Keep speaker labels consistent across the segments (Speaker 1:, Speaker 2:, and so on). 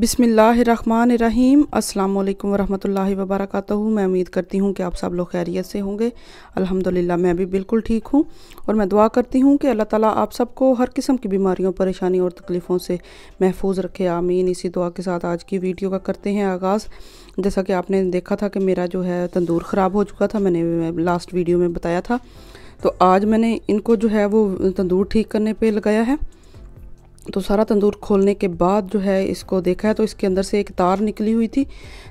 Speaker 1: बिसमीम् अल्लाम वरहमल वबरक मैं उम्मीद करती हूँ कि आप सब लोग खैरियत से होंगे अल्हम्दुलिल्लाह मैं भी बिल्कुल ठीक हूँ और मैं दुआ करती हूँ कि अल्लाह ताला आप सबको हर किस्म की बीमारियों परेशानी और तकलीफ़ों से महफूज रखे आमीन इसी दुआ के साथ आज की वीडियो का करते हैं आगाज़ जैसा कि आपने देखा था कि मेरा जो है तंदूर ख़राब हो चुका था मैंने लास्ट वीडियो में बताया था तो आज मैंने इनको जो है वो तंदूर ठीक करने पर लगाया है तो सारा तंदूर खोलने के बाद जो है इसको देखा है तो इसके अंदर से एक तार निकली हुई थी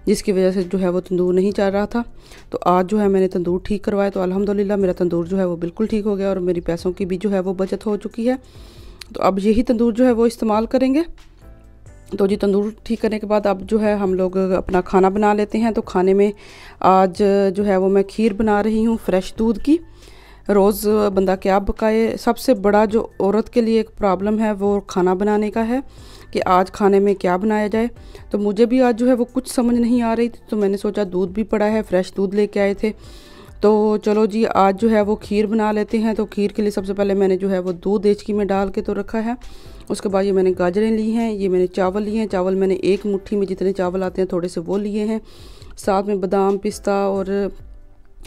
Speaker 1: जिसकी वजह से जो है वो तंदूर नहीं चल रहा था तो आज जो है मैंने तंदूर ठीक करवाया तो अलहमदिल्ला मेरा तंदूर जो है वो बिल्कुल ठीक हो गया और मेरी पैसों की भी जो है वो बचत हो चुकी है तो अब यही तंदूर जो है वो इस्तेमाल करेंगे तो जी तंदूर ठीक करने के बाद अब जो है हम लोग अपना खाना बना लेते हैं तो खाने में आज जो है वो मैं खीर बना रही हूँ फ्रेश दूध की रोज़ बंदा क्या पकाए सबसे बड़ा जो औरत के लिए एक प्रॉब्लम है वो खाना बनाने का है कि आज खाने में क्या बनाया जाए तो मुझे भी आज जो है वो कुछ समझ नहीं आ रही थी तो मैंने सोचा दूध भी पड़ा है फ्रेश दूध लेके आए थे तो चलो जी आज जो है वो खीर बना लेते हैं तो खीर के लिए सबसे पहले मैंने जो है वो दूध देचकी में डाल के तो रखा है उसके बाद ये मैंने गाजरें ली हैं ये मैंने चावल लिए हैं चावल मैंने एक मुट्ठी में जितने चावल आते हैं थोड़े से वो लिए हैं साथ में बादाम पिस्ता और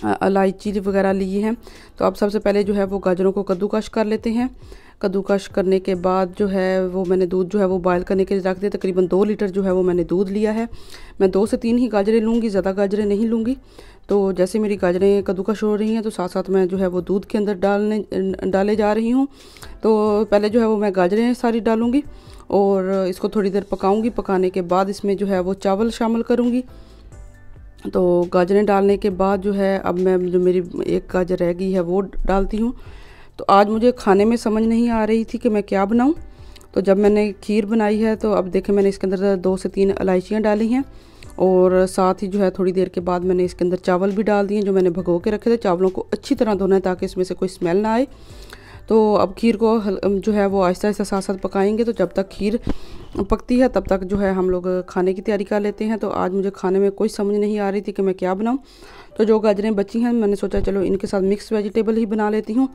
Speaker 1: इलायची वगैरह ली है तो अब सबसे पहले जो है वो गाजरों को कद्दूकश कर लेते हैं कद्दूकश करने के बाद जो है वो मैंने दूध जो है वो बॉयल करने के लिए रख दिया तकरीबन दो लीटर जो है वो मैंने दूध लिया है मैं दो से तीन ही गाजरें लूँगी ज़्यादा गाजरें नहीं लूँगी तो जैसे मेरी गाजरें कद्दूकश हो रही हैं तो साथ साथ मैं जो है वो दूध के अंदर डालने डाले जा रही हूँ तो पहले जो है वो मैं गाजरें सारी डालूँगी और इसको थोड़ी देर पकाऊँगी पकाने के बाद इसमें जो है वो चावल शामिल करूँगी तो गाजरें डालने के बाद जो है अब मैं जो मेरी एक गाजर रह गई है वो डालती हूँ तो आज मुझे खाने में समझ नहीं आ रही थी कि मैं क्या बनाऊँ तो जब मैंने खीर बनाई है तो अब देखें मैंने इसके अंदर दो से तीन इलायचियाँ डाली हैं और साथ ही जो है थोड़ी देर के बाद मैंने इसके अंदर चावल भी डाल दिए जो मैंने भगो के रखे थे चावलों को अच्छी तरह धोना है ताकि इसमें से कोई स्मेल ना आए तो अब खीर को जो है वो आहिस्ता आहिस्ता साथ साथ पकाएंगे तो जब तक खीर पकती है तब तक जो है हम लोग खाने की तैयारी कर लेते हैं तो आज मुझे खाने में कोई समझ नहीं आ रही थी कि मैं क्या बनाऊँ तो जो गाजरें बची हैं मैंने सोचा चलो इनके साथ मिक्स वेजिटेबल ही बना लेती हूँ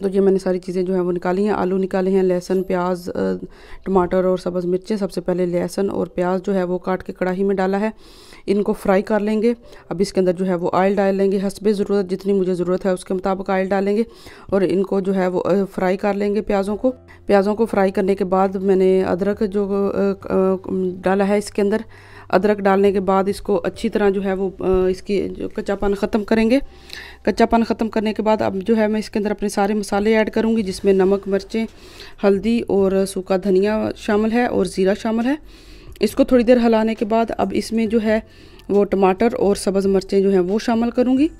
Speaker 1: तो ये मैंने सारी चीज़ें जो है वो निकाली हैं आलू निकाले हैं लहसुन प्याज टमाटर और सब्ज़ मिर्चें सबसे पहले लहसुन और प्याज जो है वो काट के कढ़ाई में डाला है इनको फ्राई कर लेंगे अब इसके अंदर जो है वो ऑयल डाल लेंगे हसब ज़रूरत जितनी मुझे ज़रूरत है उसके मुताबिक ऑयल डालेंगे और इनको जो है वो फ्राई कर लेंगे प्याज़ों को प्याज़ों को फ्राई करने के बाद मैंने अदरक जो डाला है इसके अंदर अदरक डालने के बाद इसको अच्छी तरह जो है वो इसकी जो कच्चापन ख़त्म करेंगे कच्चापन ख़त्म करने के बाद अब जो है मैं इसके अंदर अपने सारे मसाले ऐड करूँगी जिसमें नमक मिर्चें हल्दी और सूखा धनिया शामिल है और ज़ीरा शामिल है इसको थोड़ी देर हलाने के बाद अब इसमें जो है वो टमाटर और सब्ज़ मिर्चें जो हैं वो शामिल करूँगी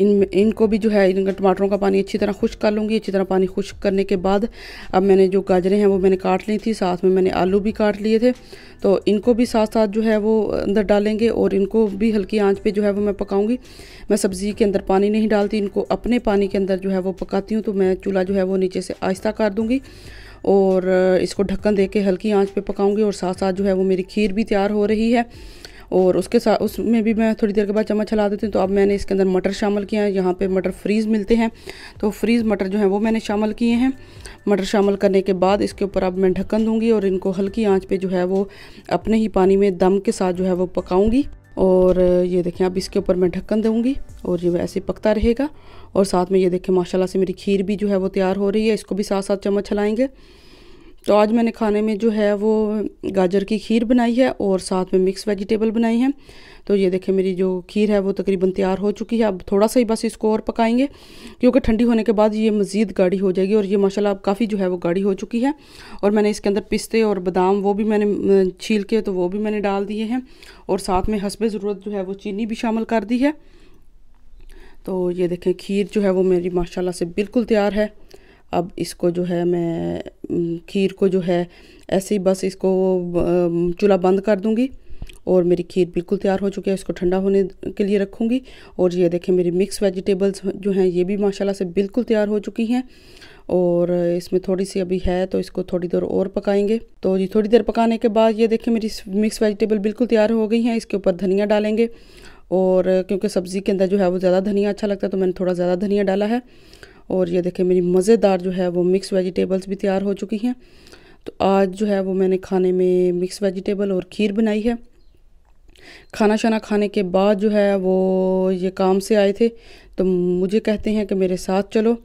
Speaker 1: इन इनको भी जो है इन टमाटरों का पानी अच्छी तरह खुश कर लूँगी अच्छी तरह पानी खुश करने के बाद अब मैंने जो गाजरें हैं वो मैंने काट ली थी साथ में मैंने आलू भी काट लिए थे तो इनको भी साथ साथ जो है वो अंदर डालेंगे और इनको भी हल्की आंच पे जो है वो मैं पकाऊंगी मैं सब्ज़ी के अंदर पानी नहीं डालती इनको अपने पानी के अंदर जो है वो पकाती हूँ तो मैं चूल्हा जो है वो नीचे से आहिस्ता कर दूँगी और इसको ढक्कन दे के हल्की आंच पे पकाऊंगी और साथ साथ जो है वो मेरी खीर भी तैयार हो रही है और उसके साथ उसमें भी मैं थोड़ी देर के बाद चम्मच चला देती हूँ तो अब मैंने इसके अंदर मटर शामिल किया है यहाँ पे मटर फ्रीज़ मिलते हैं तो फ्रीज़ मटर जो है वो मैंने शामिल किए हैं मटर शामिल करने के बाद इसके ऊपर अब मैं ढक्कन दूँगी और इनको हल्की आँच पर जो है वो अपने ही पानी में दम के साथ जो है वो पकाऊँगी और ये देखें अब इसके ऊपर मैं ढक्कन दूँगी और ये वैसे पकता रहेगा और साथ में ये देखें माशाल्लाह से मेरी खीर भी जो है वो तैयार हो रही है इसको भी साथ साथ चम्मच हलाएंगे तो आज मैंने खाने में जो है वो गाजर की खीर बनाई है और साथ में मिक्स वेजिटेबल बनाई हैं तो ये देखें मेरी जो खीर है वो तकरीबन तैयार हो चुकी है अब थोड़ा सा ही बस इसको और पकाएंगे क्योंकि ठंडी होने के बाद ये मज़ीद गाढ़ी हो जाएगी और ये माशाल्लाह अब काफ़ी जो है वो गाढ़ी हो चुकी है और मैंने इसके अंदर पिस्ते और बादाम वो भी मैंने छील के तो वो भी मैंने डाल दिए हैं और साथ में हंसबे ज़रूरत जो है वो चीनी भी शामिल कर दी है तो ये देखें खीर जो है वो मेरी माशाला से बिल्कुल तैयार है अब इसको जो है मैं खीर को जो है ऐसे ही बस इसको चूल्हा बंद कर दूंगी और मेरी खीर बिल्कुल तैयार हो चुकी है इसको ठंडा होने के लिए रखूंगी और ये देखें मेरी मिक्स वेजिटेबल्स जो हैं ये भी माशाल्लाह से बिल्कुल तैयार हो चुकी हैं और इसमें थोड़ी सी अभी है तो इसको थोड़ी देर और पकाएंगे तो ये थोड़ी देर पकाने के बाद ये देखें मेरी मिक्स वेजिटेबल बिल्कुल तैयार हो गई हैं इसके ऊपर धनिया डालेंगे और क्योंकि सब्ज़ी के अंदर जो है वो ज़्यादा धनिया अच्छा लगता है तो मैंने थोड़ा ज़्यादा धनिया डाला है और ये देखें मेरी मज़ेदार जो है वो मिक्स वेजिटेबल्स भी तैयार हो चुकी हैं तो आज जो है वो मैंने खाने में मिक्स वेजिटेबल और खीर बनाई है खाना शाना खाने के बाद जो है वो ये काम से आए थे तो मुझे कहते हैं कि मेरे साथ चलो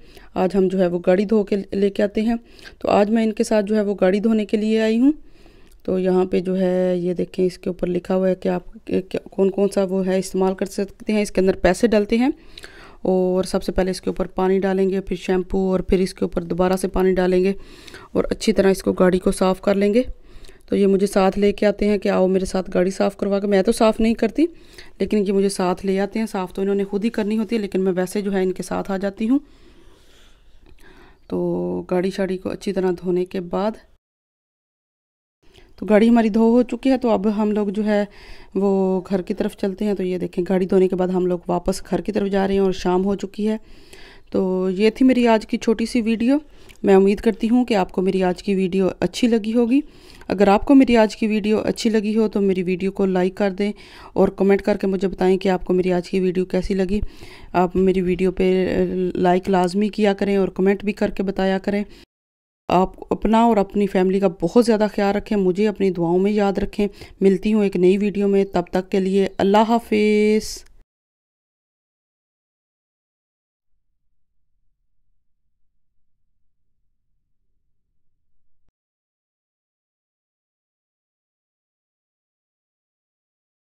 Speaker 1: आज हम जो है वो गाड़ी धो के लेके आते हैं तो आज मैं इनके साथ जो है वो गाड़ी धोने के लिए आई हूँ तो यहाँ पे जो है ये देखें इसके ऊपर लिखा हुआ है कि आप कौन कौन सा वो है इस्तेमाल कर सकते हैं इसके अंदर पैसे डलते हैं और सबसे पहले इसके ऊपर पानी डालेंगे फिर शैम्पू और फिर इसके ऊपर दोबारा से पानी डालेंगे और अच्छी तरह इसको गाड़ी को साफ़ कर लेंगे तो ये मुझे साथ लेके आते हैं कि आओ मेरे साथ गाड़ी साफ़ करवा के मैं तो साफ़ नहीं करती लेकिन ये मुझे साथ ले आते हैं साफ़ तो इन्होंने खुद ही करनी होती है लेकिन मैं वैसे जो है इनके साथ आ जाती हूँ तो गाड़ी शाड़ी को अच्छी तरह धोने के बाद तो गाड़ी हमारी धो हो चुकी है तो अब हम लोग जो है वो घर की तरफ चलते हैं तो ये देखें गाड़ी धोने के बाद हम लोग वापस घर की तरफ जा रहे हैं और शाम हो चुकी है तो ये थी मेरी आज की छोटी सी वीडियो मैं उम्मीद करती हूँ कि आपको मेरी आज की वीडियो अच्छी लगी होगी अगर आपको मेरी आज की वीडियो अच्छी लगी हो तो मेरी वीडियो को लाइक कर दें और कमेंट करके मुझे बताएं कि आपको मेरी आज की वीडियो कैसी लगी आप मेरी वीडियो पे लाइक लाजमी किया करें और कमेंट भी करके बताया करें आप अपना और अपनी फैमिली का बहुत ज़्यादा ख्याल रखें मुझे अपनी दुआओं में याद रखें मिलती हूँ एक नई वीडियो में तब तक के लिए अल्लाह हाफिज़